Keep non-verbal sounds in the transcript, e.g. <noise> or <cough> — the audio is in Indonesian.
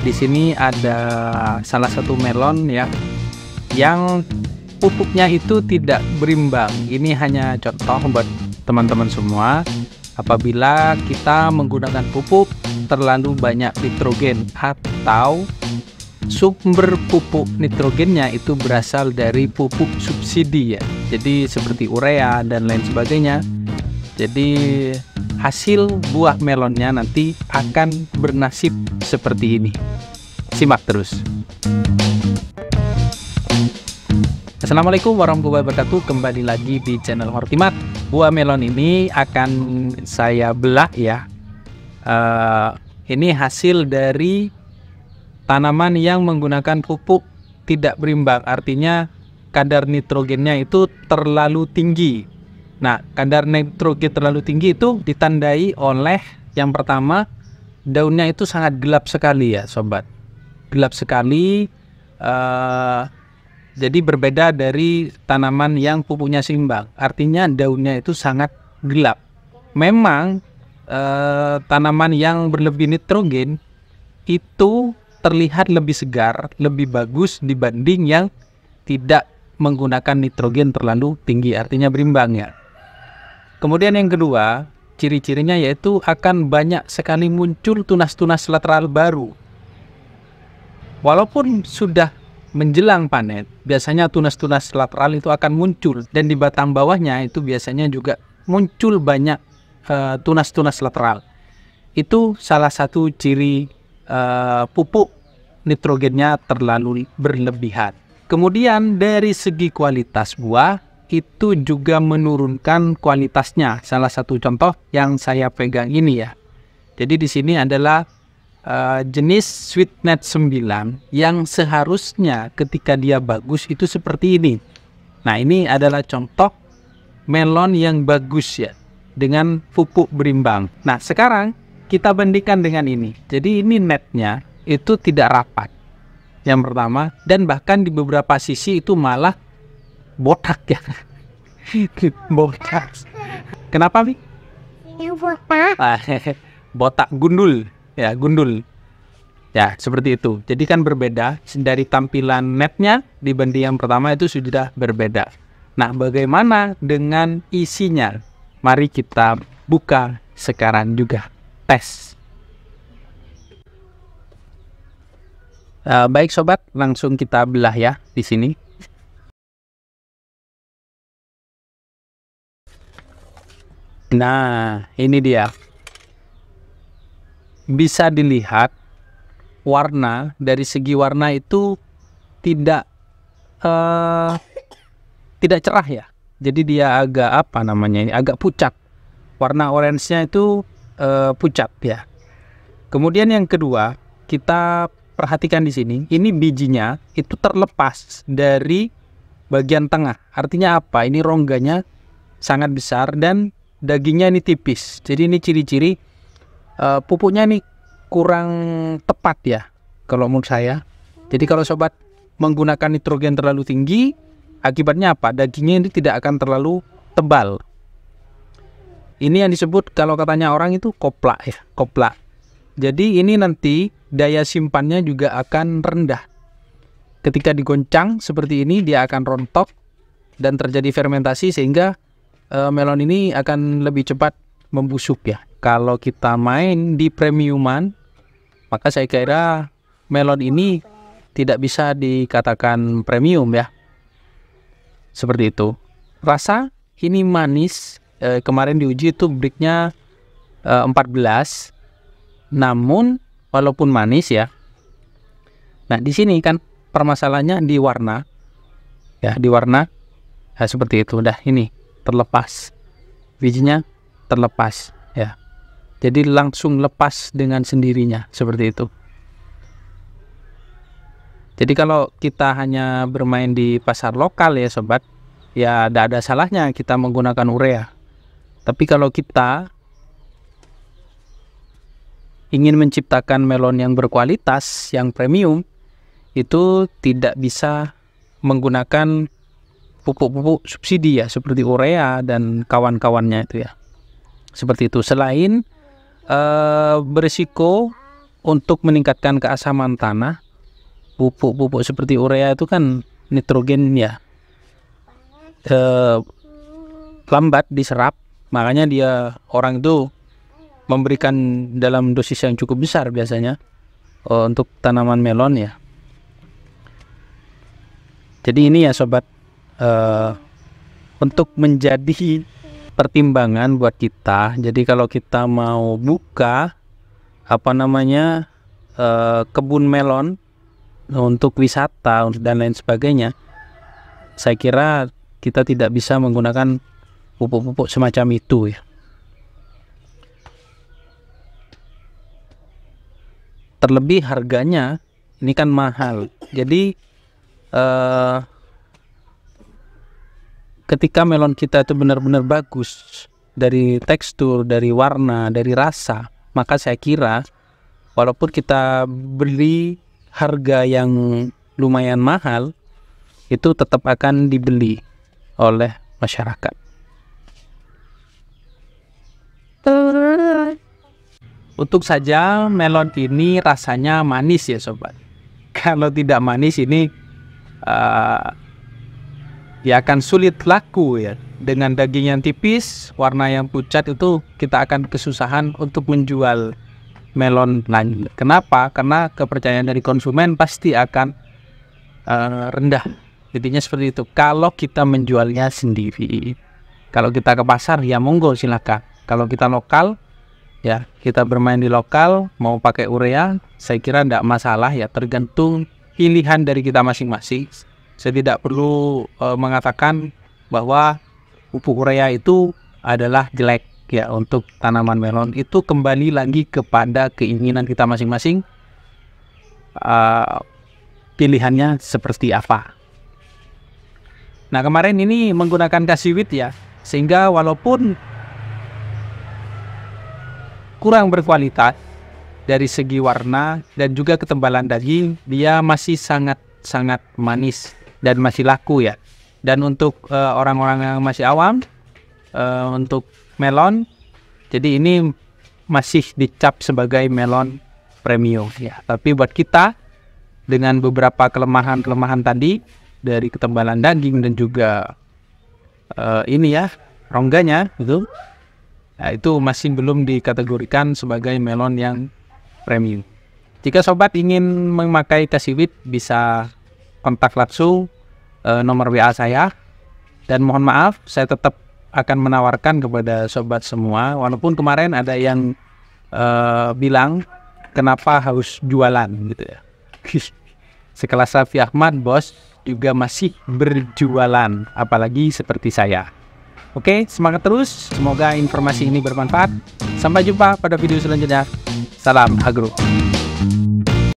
Di sini ada salah satu melon ya yang pupuknya itu tidak berimbang. Ini hanya contoh buat teman-teman semua. Apabila kita menggunakan pupuk terlalu banyak nitrogen atau sumber pupuk nitrogennya itu berasal dari pupuk subsidi ya. Jadi seperti urea dan lain sebagainya. Jadi hasil buah melonnya nanti akan bernasib seperti ini. Simak terus. Assalamualaikum warahmatullahi wabarakatuh Kembali lagi di channel Hortimat Buah melon ini akan saya belah ya uh, Ini hasil dari tanaman yang menggunakan pupuk tidak berimbang Artinya kadar nitrogennya itu terlalu tinggi Nah, kadar nitrogen terlalu tinggi itu ditandai oleh yang pertama daunnya itu sangat gelap sekali ya, sobat. Gelap sekali. Uh, jadi berbeda dari tanaman yang pupuknya seimbang. Artinya daunnya itu sangat gelap. Memang uh, tanaman yang berlebih nitrogen itu terlihat lebih segar, lebih bagus dibanding yang tidak menggunakan nitrogen terlalu tinggi. Artinya berimbang ya. Kemudian yang kedua, ciri-cirinya yaitu akan banyak sekali muncul tunas-tunas lateral baru. Walaupun sudah menjelang panen, biasanya tunas-tunas lateral itu akan muncul dan di batang bawahnya itu biasanya juga muncul banyak eh, tunas-tunas uh, lateral. Itu salah satu ciri uh, pupuk nitrogennya terlalu berlebihan. Kemudian dari segi kualitas buah, itu juga menurunkan kualitasnya. Salah satu contoh yang saya pegang ini ya. Jadi di sini adalah uh, jenis Sweetnet 9 yang seharusnya ketika dia bagus itu seperti ini. Nah, ini adalah contoh melon yang bagus ya dengan pupuk berimbang. Nah, sekarang kita bandingkan dengan ini. Jadi ini netnya itu tidak rapat. Yang pertama dan bahkan di beberapa sisi itu malah botak ya botak. Kenapa, Bi? botak. Ah, botak gundul. Ya, gundul. Ya, seperti itu. Jadi kan berbeda dari tampilan netnya dibanding yang pertama itu sudah berbeda. Nah, bagaimana dengan isinya? Mari kita buka sekarang juga. Tes. Uh, baik sobat, langsung kita belah ya di sini. Nah, ini dia. Bisa dilihat warna dari segi warna itu tidak uh, tidak cerah ya. Jadi dia agak apa namanya ini agak pucat. Warna orange itu uh, pucat ya. Kemudian yang kedua, kita perhatikan di sini, ini bijinya itu terlepas dari bagian tengah. Artinya apa? Ini rongganya sangat besar dan dagingnya ini tipis. Jadi ini ciri-ciri uh, pupuknya ini kurang tepat ya kalau menurut saya. Jadi kalau sobat menggunakan nitrogen terlalu tinggi, akibatnya apa? Dagingnya ini tidak akan terlalu tebal. Ini yang disebut kalau katanya orang itu kopla ya, kopla. Jadi ini nanti daya simpannya juga akan rendah. Ketika digoncang seperti ini dia akan rontok dan terjadi fermentasi sehingga Eh, melon ini akan lebih cepat membusuk ya. Kalau kita main di premiuman, maka saya kira melon ini tidak bisa dikatakan premium ya. Seperti itu. Rasa ini manis. E, kemarin diuji itu breaknya e, 14. Namun walaupun manis ya. Nah di sini kan permasalahannya di warna. Ya di warna. Nah, seperti itu. udah ini terlepas bijinya terlepas ya jadi langsung lepas dengan sendirinya seperti itu jadi kalau kita hanya bermain di pasar lokal ya sobat ya tidak ada salahnya kita menggunakan urea tapi kalau kita ingin menciptakan melon yang berkualitas, yang premium, itu tidak bisa menggunakan pupuk-pupuk subsidi ya seperti urea dan kawan-kawannya itu ya seperti itu selain eh, berisiko untuk meningkatkan keasaman tanah pupuk-pupuk seperti urea itu kan nitrogennya eh, lambat diserap makanya dia orang itu memberikan dalam dosis yang cukup besar biasanya eh, untuk tanaman melon ya jadi ini ya sobat uh, untuk menjadi pertimbangan buat kita. Jadi kalau kita mau buka apa namanya uh, kebun melon untuk wisata dan lain sebagainya, saya kira kita tidak bisa menggunakan pupuk-pupuk semacam itu ya. Terlebih harganya ini kan mahal. Jadi uh, ketika melon kita itu benar-benar bagus dari tekstur, dari warna, dari rasa, maka saya kira walaupun kita beli harga yang lumayan mahal itu tetap akan dibeli oleh masyarakat. Untuk saja melon ini rasanya manis ya sobat. <laughs> Kalau tidak manis ini uh, dia akan sulit laku ya. Dengan daging yang tipis, warna yang pucat itu kita akan kesusahan untuk menjual melon lanjut. Kenapa? Karena kepercayaan dari konsumen pasti akan uh, rendah. Intinya seperti itu. Kalau kita menjualnya sendiri, kalau kita ke pasar ya monggo silahkan. Kalau kita lokal ya kita bermain di lokal mau pakai urea saya kira tidak masalah ya tergantung pilihan dari kita masing-masing saya tidak perlu uh, mengatakan bahwa pupuk urea itu adalah jelek ya untuk tanaman melon itu kembali lagi kepada keinginan kita masing-masing uh, pilihannya seperti apa. Nah kemarin ini menggunakan kasiwit ya sehingga walaupun kurang berkualitas dari segi warna dan juga ketebalan daging dia masih sangat sangat manis dan masih laku ya. Dan untuk eh, orang-orang uh, yang masih awam, uh, untuk melon, jadi ini masih dicap sebagai melon premium ya. Tapi buat kita dengan beberapa kelemahan-kelemahan tadi dari ketebalan daging dan juga uh, ini ya rongganya itu, nah, itu masih belum dikategorikan sebagai melon yang premium. Jika sobat ingin memakai tasiwit bisa kontak langsung e, eh, nomor WA saya dan mohon maaf saya tetap akan menawarkan kepada sobat semua walaupun kemarin ada yang e, bilang kenapa harus jualan gitu ya <laughs> sekelas Safi Ahmad bos juga masih berjualan apalagi seperti saya Oke, semangat terus. Semoga informasi ini bermanfaat. Sampai jumpa pada video selanjutnya. Salam agro.